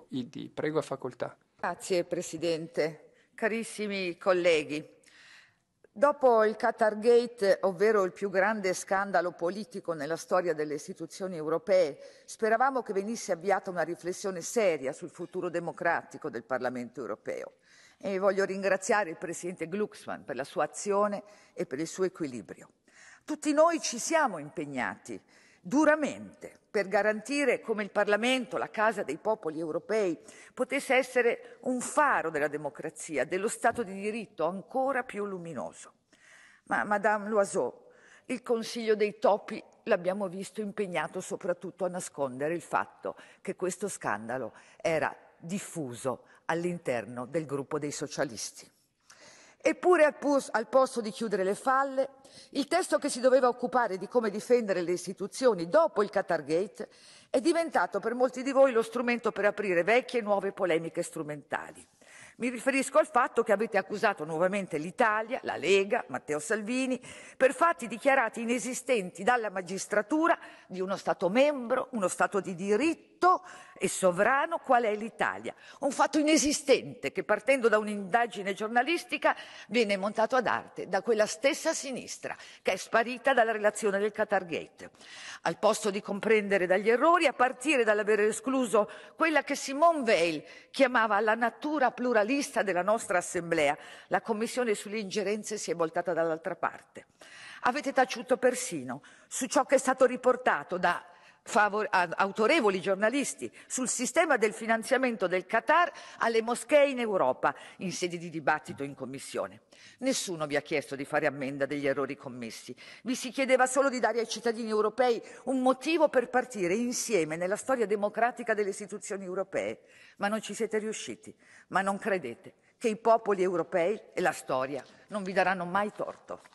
Gruppo ID. Prego a facoltà. Grazie Presidente. Carissimi colleghi, dopo il Qatar Gate, ovvero il più grande scandalo politico nella storia delle istituzioni europee, speravamo che venisse avviata una riflessione seria sul futuro democratico del Parlamento europeo. E voglio ringraziare il Presidente Glucksmann per la sua azione e per il suo equilibrio. Tutti noi ci siamo impegnati duramente per garantire come il Parlamento, la Casa dei popoli europei, potesse essere un faro della democrazia, dello Stato di diritto ancora più luminoso. Ma Madame Loiseau, il Consiglio dei topi l'abbiamo visto impegnato soprattutto a nascondere il fatto che questo scandalo era diffuso all'interno del gruppo dei socialisti. Eppure al, posto di chiudere le falle, il testo che si doveva occupare di come difendere le istituzioni dopo il Qatargate è diventato per molti di voi lo strumento per aprire vecchie e nuove polemiche strumentali. Mi riferisco al fatto che avete accusato nuovamente l'Italia, la Lega, Matteo Salvini, per fatti dichiarati inesistenti dalla magistratura di uno Stato membro, uno Stato di diritto e sovrano qual è l'Italia. Un fatto inesistente che partendo da un'indagine giornalistica viene montato ad arte da quella stessa sinistra che è sparita dalla relazione del Qatargate. Al posto di comprendere dagli errori, a partire dall'aver escluso quella che Simone Veil chiamava la natura pluralista, pluralista della nostra Assemblea, la Commissione sulle ingerenze si è voltata dall'altra parte. Avete taciuto persino su ciò che è stato riportato da favor- autorevoli giornalisti sul sistema del finanziamento del Qatar alle moschee in Europa in sede di dibattito in commissione. Nessuno vi ha chiesto di fare ammenda degli errori commessi, vi si chiedeva solo di dare ai cittadini europei un motivo per partire insieme nella storia democratica delle istituzioni europee, ma non ci siete riusciti, ma non credete che i popoli europei e la storia non vi daranno mai torto.